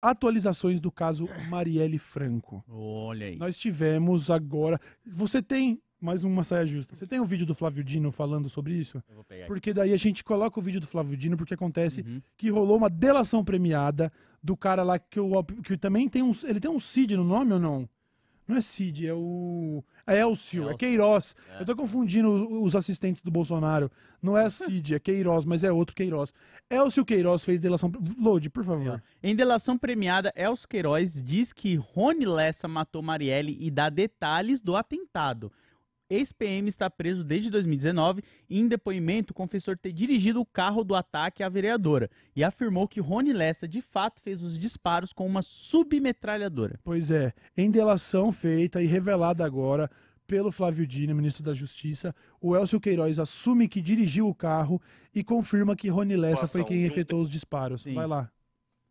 atualizações do caso Marielle Franco. Olha aí. Nós tivemos agora. Você tem mais uma saia justa. Você tem o um vídeo do Flávio Dino falando sobre isso? Eu vou pegar Porque daí a gente coloca o vídeo do Flávio Dino, porque acontece uhum. que rolou uma delação premiada do cara lá que, eu, que também tem um. Ele tem um CID no nome ou não? Não é Cid, é o. É Elcio, é, é Queiroz. É. Eu tô confundindo os assistentes do Bolsonaro. Não é Cid, é Queiroz, mas é outro Queiroz. Elcio Queiroz fez delação. Load, por favor. Em delação premiada, Elcio Queiroz diz que Rony Lessa matou Marielle e dá detalhes do atentado ex-PM está preso desde 2019 e, em depoimento, confessou ter dirigido o carro do ataque à vereadora e afirmou que Rony Lessa de fato fez os disparos com uma submetralhadora. Pois é, em delação feita e revelada agora pelo Flávio Dino, ministro da Justiça, o Elcio Queiroz assume que dirigiu o carro e confirma que Rony Lessa foi quem um... efetuou os disparos. Sim. Vai lá.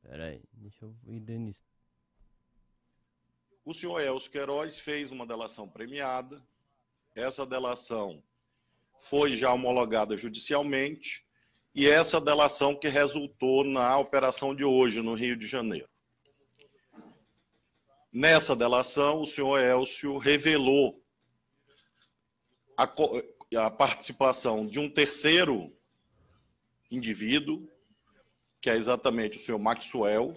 Peraí, deixa eu ir nisso. O senhor Elcio Queiroz fez uma delação premiada, essa delação foi já homologada judicialmente e essa delação que resultou na operação de hoje no Rio de Janeiro. Nessa delação, o senhor Elcio revelou a, a participação de um terceiro indivíduo, que é exatamente o senhor Maxwell,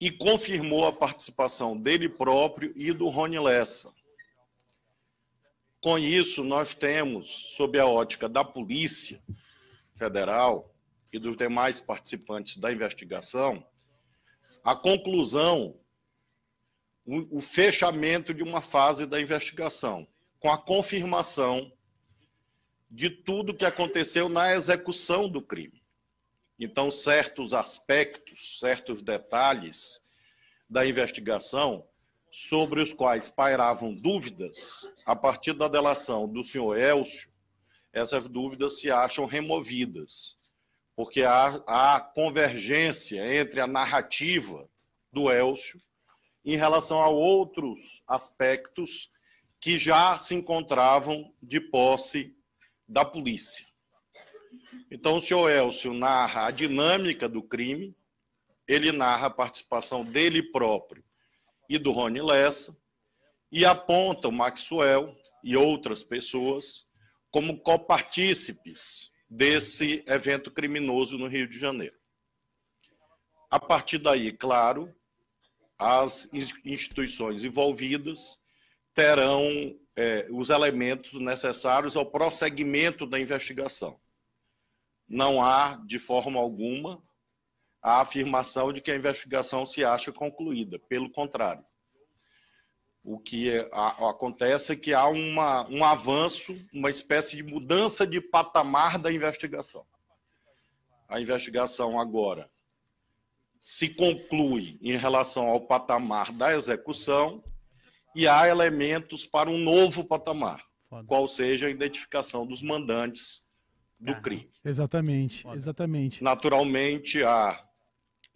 e confirmou a participação dele próprio e do Rony Lessa. Com isso, nós temos, sob a ótica da Polícia Federal e dos demais participantes da investigação, a conclusão, o fechamento de uma fase da investigação, com a confirmação de tudo que aconteceu na execução do crime. Então, certos aspectos, certos detalhes da investigação sobre os quais pairavam dúvidas a partir da delação do senhor Elcio, essas dúvidas se acham removidas, porque há, há convergência entre a narrativa do Elcio em relação a outros aspectos que já se encontravam de posse da polícia. Então, o senhor Elcio narra a dinâmica do crime, ele narra a participação dele próprio e do Rony Lessa, e aponta o Maxwell e outras pessoas como copartícipes desse evento criminoso no Rio de Janeiro. A partir daí, claro, as instituições envolvidas terão é, os elementos necessários ao prosseguimento da investigação. Não há, de forma alguma, a afirmação de que a investigação se acha concluída. Pelo contrário. O que é, acontece é que há uma, um avanço, uma espécie de mudança de patamar da investigação. A investigação agora se conclui em relação ao patamar da execução e há elementos para um novo patamar, Foda. qual seja a identificação dos mandantes do ah, crime. Exatamente, Foda. exatamente. Naturalmente, há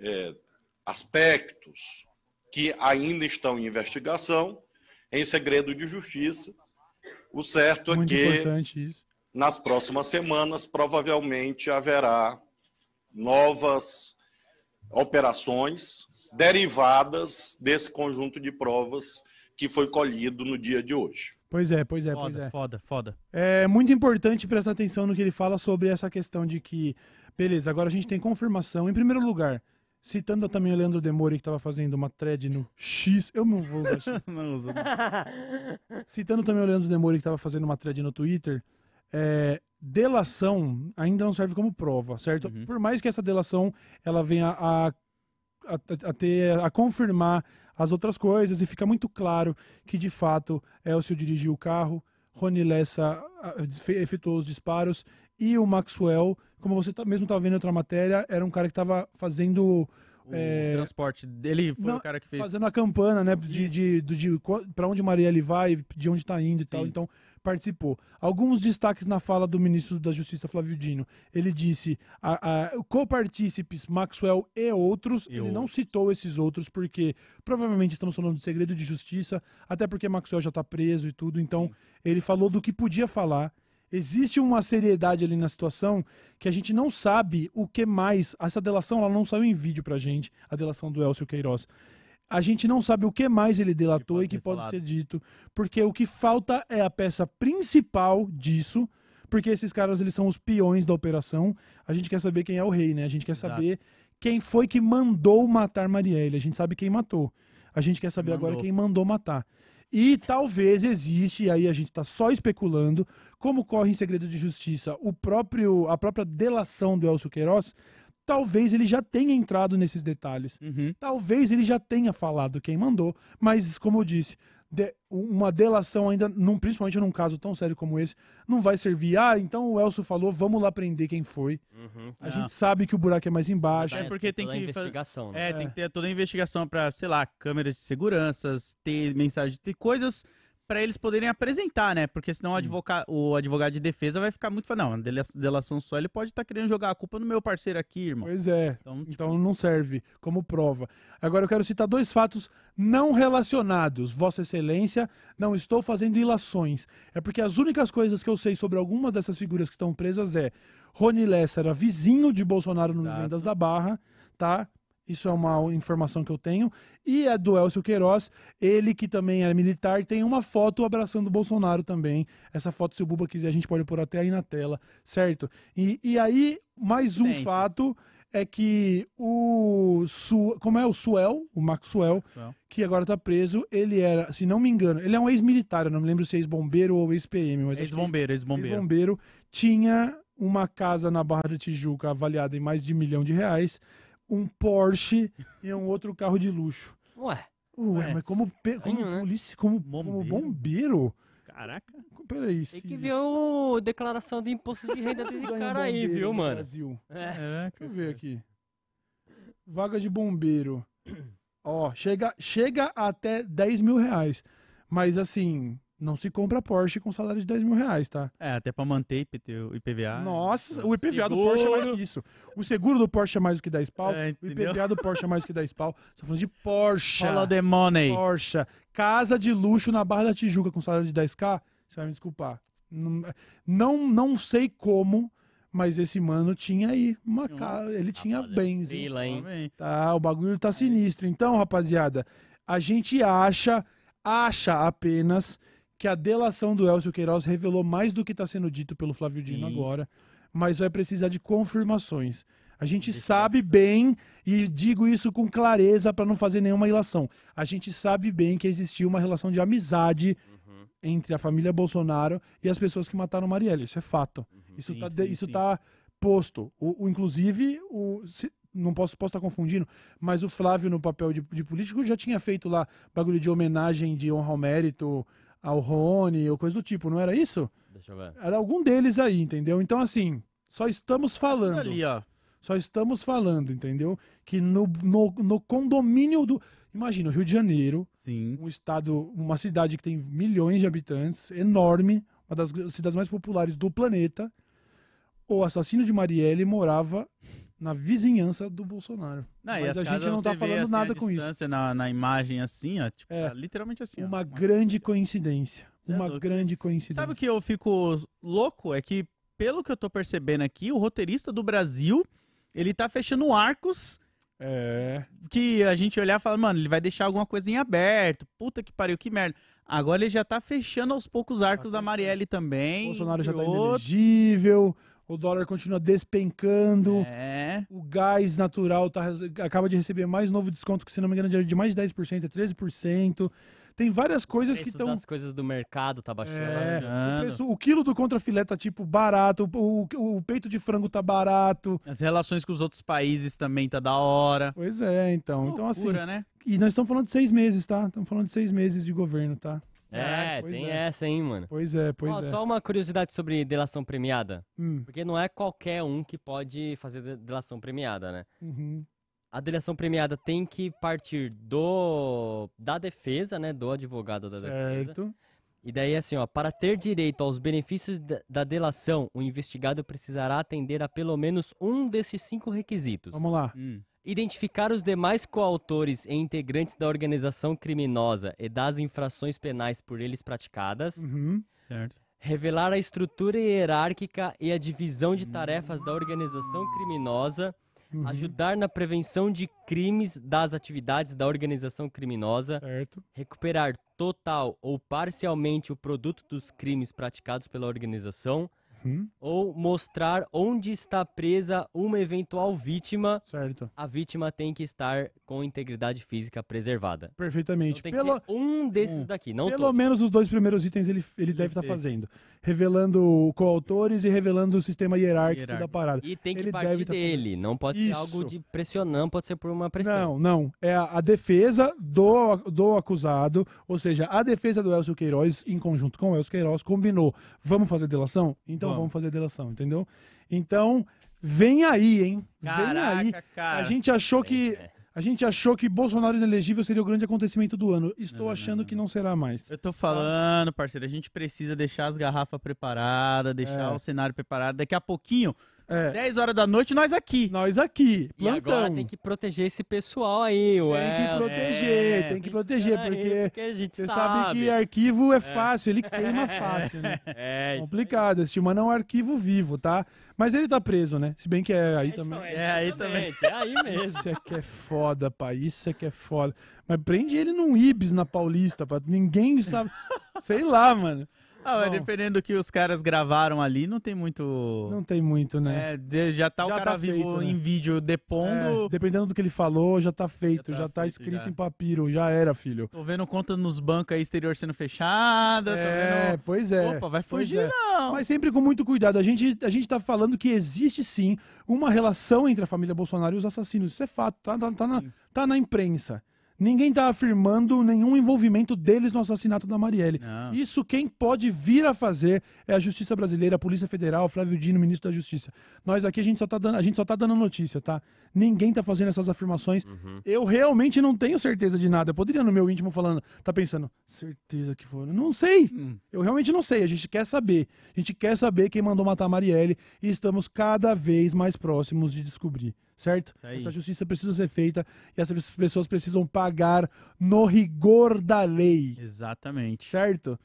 é, aspectos que ainda estão em investigação, em segredo de justiça. O certo é Muito é que nas próximas semanas provavelmente haverá novas operações derivadas desse conjunto de provas que foi colhido no dia de hoje. Pois é, pois é, foda, pois é. Foda, foda. É muito importante prestar atenção no que ele fala sobre essa questão de que, beleza, agora a gente tem confirmação. Em primeiro lugar, Citando também o Leandro Demore, que estava fazendo uma thread no X. Eu não vou usar X. não uso. Citando também o Leandro Demore, que estava fazendo uma thread no Twitter. É, delação ainda não serve como prova, certo? Uhum. Por mais que essa delação ela venha a, a, a, ter, a confirmar as outras coisas e fica muito claro que de fato Elcio dirigiu o carro, Rony Lessa efetuou os disparos e o Maxwell, como você tá, mesmo estava vendo em outra matéria, era um cara que estava fazendo o é... transporte dele foi não, o cara que fez. Fazendo a campana, né? De, de, de, de para onde Marielle vai, de onde está indo e Sim. tal. Então, participou. Alguns destaques na fala do ministro da Justiça, Flávio Dino. Ele disse: a, a, copartícipes Maxwell e outros. E ele outros. não citou esses outros, porque provavelmente estamos falando de segredo de justiça, até porque Maxwell já está preso e tudo. Então, Sim. ele falou do que podia falar. Existe uma seriedade ali na situação que a gente não sabe o que mais. Essa delação ela não saiu em vídeo pra gente, a delação do Elcio Queiroz. A gente não sabe o que mais ele delatou que e que pode falado. ser dito, porque o que falta é a peça principal disso, porque esses caras eles são os peões da operação. A gente quer saber quem é o rei, né? A gente quer Exato. saber quem foi que mandou matar Marielle. A gente sabe quem matou. A gente quer saber agora quem mandou matar. E talvez existe, e aí a gente está só especulando, como corre em segredo de justiça o próprio a própria delação do Elcio Queiroz, talvez ele já tenha entrado nesses detalhes. Uhum. Talvez ele já tenha falado quem mandou, mas como eu disse, de, uma delação ainda, num, principalmente num caso tão sério como esse, não vai servir. Ah, então o Elcio falou, vamos lá prender quem foi. Uhum, a é. gente sabe que o buraco é mais embaixo. É, é porque tem, tem que investigação. Né? É, é, tem que é. ter toda a investigação para, sei lá, câmeras de segurança ter é. mensagem, ter coisas para eles poderem apresentar, né? Porque senão o, advoca... o advogado de defesa vai ficar muito falando, não, delação só, ele pode estar tá querendo jogar a culpa no meu parceiro aqui, irmão. Pois é. Então, tipo... então não serve como prova. Agora eu quero citar dois fatos não relacionados. Vossa Excelência, não estou fazendo ilações. É porque as únicas coisas que eu sei sobre algumas dessas figuras que estão presas é Rony Lessa era vizinho de Bolsonaro no Lendas Vendas da Barra, tá? Isso é uma informação que eu tenho. E é do Elcio Queiroz, ele que também era militar, tem uma foto abraçando o Bolsonaro também. Essa foto, se o Buba quiser, a gente pode pôr até aí na tela, certo? E, e aí, mais um fato é que o Su, como é o Suel, o Maxwell, Suel. que agora tá preso, ele era, se não me engano, ele é um ex-militar, eu não me lembro se é ex-bombeiro ou ex-PM, mas ex-bombeiro, ex-bombeiro. Ex-bombeiro tinha uma casa na Barra da Tijuca avaliada em mais de um milhão de reais um Porsche e um outro carro de luxo. Ué. Ué, é. mas como, como né? polícia, como bombeiro? Como bombeiro Caraca. Peraí. Tem que ver a declaração de imposto de renda desse cara aí, viu, mano? Brasil. É. Deixa eu ver aqui. Vaga de bombeiro. Ó, chega, chega até 10 mil reais. Mas assim, não se compra Porsche com salário de 10 mil reais, tá? É, até pra manter o IPVA. Nossa, né? o IPVA seguro. do Porsche é mais que isso. O seguro do Porsche é mais do que 10 pau. É, o IPVA do Porsche é mais do que 10 pau. Estou falando de Porsche. Fala the money. Porsche. Casa de luxo na Barra da Tijuca com salário de 10k. Você vai me desculpar. Não, não sei como, mas esse mano tinha aí uma casa. Ele tinha bens. Fila, hein? Tá, o bagulho tá sinistro. Então, rapaziada, a gente acha, acha apenas que a delação do Elcio Queiroz revelou mais do que está sendo dito pelo Flávio Dino Sim. agora, mas vai precisar de confirmações. A gente sabe bem, e digo isso com clareza para não fazer nenhuma ilação, a gente sabe bem que existiu uma relação de amizade uhum. entre a família Bolsonaro e as pessoas que mataram Marielle. Isso é fato. Uhum. Isso está tá posto. O, o, inclusive, o, se, não posso estar tá confundindo, mas o Flávio, no papel de, de, político, já tinha feito lá bagulho de homenagem de honra ao mérito ao Rony ou coisa do tipo, não era isso? Deixa eu ver. Era algum deles aí, entendeu? Então, assim, só estamos falando. Ali, ó. Só estamos falando, entendeu? Que no, no, no condomínio do. Imagina, o Rio de Janeiro, Sim. um estado, uma cidade que tem milhões de habitantes, enorme, uma das cidades mais populares do planeta. O assassino de Marielle morava na vizinhança do Bolsonaro. Não, Mas a gente não tá falando assim, nada com isso. Na, na imagem assim, ó, tipo, é, tá literalmente assim. Uma ó, grande coincidência. Você é uma é grande coincidência. Sabe o que eu fico louco? É que, pelo que eu tô percebendo aqui, o roteirista do Brasil, ele tá fechando arcos é. Que a gente olhar e falar, mano, ele vai deixar alguma coisinha aberto. Puta que pariu, que merda. Agora ele já tá fechando aos poucos tá arcos tá da Marielle também. O Bolsonaro já tá outro. inelegível o dólar continua despencando, é. o gás natural tá, acaba de receber mais novo desconto, que se não me engano é de mais de 10%, é 13%. Tem várias coisas que estão. As coisas do mercado tá baixando. É, baixando. O, preço, o, quilo do contrafilé tá tipo barato, o, o, o, peito de frango tá barato. As relações com os outros países também tá da hora. Pois é, então. Loucura, então assim. Né? E nós estamos falando de seis meses, tá? Estamos falando de seis meses de governo, tá? É, tem é. essa, hein, mano. Pois é, pois é. Só uma curiosidade sobre delação premiada. Hum. Porque não é qualquer um que pode fazer delação premiada, né? Uhum. A delação premiada tem que partir do da defesa, né? Do advogado da certo. defesa. E daí, assim, ó, para ter direito aos benefícios da delação, o investigado precisará atender a pelo menos um desses cinco requisitos. Vamos lá. Hum identificar os demais coautores e integrantes da organização criminosa e das infrações penais por eles praticadas, uhum, revelar a estrutura hierárquica e a divisão de tarefas da organização criminosa, uhum. ajudar na prevenção de crimes das atividades da organização criminosa, certo. recuperar total ou parcialmente o produto dos crimes praticados pela organização, Uhum. ou mostrar onde está presa uma eventual vítima, certo. a vítima tem que estar com integridade física preservada. Perfeitamente. Então, Pelo... um desses um. daqui, não Pelo todo. menos os dois primeiros itens ele, ele, deve estar tá fazendo. Revelando coautores e revelando o sistema hierárquico, hierárquico. da parada. E tem que ele partir tá dele, não pode Isso. ser algo de pressionando, pode ser por uma pressão. Não, não. É a, a defesa do, do acusado, ou seja, a defesa do Elcio Queiroz, em conjunto com o Elcio Queiroz, combinou. Vamos fazer delação? Então vamos fazer delação, entendeu? Então, vem aí, hein? Caraca, vem aí. Cara. A gente achou que. Né? A gente achou que Bolsonaro inelegível seria o grande acontecimento do ano. Estou não, achando não, não. que não será mais. Eu tô falando, parceiro, a gente precisa deixar as garrafas preparadas, deixar é. o cenário preparado. Daqui a pouquinho, é. 10 horas da noite, nós aqui. Nós aqui, plantão. E agora tem que proteger esse pessoal aí, ué. Tem que proteger é, tem que proteger, porque, porque a gente você sabe. sabe. que arquivo é fácil, ele é. queima fácil, né? É, complicado. Esse Timano é um arquivo vivo, tá? Mas ele tá preso, né? Se bem que é aí é, também. Então, é, aí também. É aí mesmo. Isso é que é foda, pai. Isso é que é foda. Mas prende ele num Ibis na Paulista, pra ninguém sabe. Sei lá, mano. Ah, Bom, dependendo do que os caras gravaram ali, não tem muito. Não tem muito, né? É, já tá já o cara tá vivo feito, em né? vídeo depondo. É, dependendo do que ele falou, já tá feito, já tá, já tá feito, escrito já. em papiro, já era, filho. Tô vendo conta nos bancos aí, exterior sendo fechada. É, vendo... pois é. Opa, vai fugir, é. não. Mas sempre com muito cuidado. A gente, a gente tá falando que existe sim uma relação entre a família Bolsonaro e os assassinos. Isso é fato, tá, tá, tá na, tá na imprensa ninguém está afirmando nenhum envolvimento deles no assassinato da Marielle. Não. Isso quem pode vir a fazer é a Justiça Brasileira, a Polícia Federal, Flávio Dino, ministro da Justiça. Nós aqui a gente só está dando, a gente só tá dando notícia, tá? Ninguém está fazendo essas afirmações. Uhum. Eu realmente não tenho certeza de nada. Eu poderia no meu íntimo falando, tá pensando, certeza que foram. Não sei. Hum. Eu realmente não sei. A gente quer saber. A gente quer saber quem mandou matar a Marielle e estamos cada vez mais próximos de descobrir certo? Essa justiça precisa ser feita e essas pessoas precisam pagar no rigor da lei. Exatamente. Certo?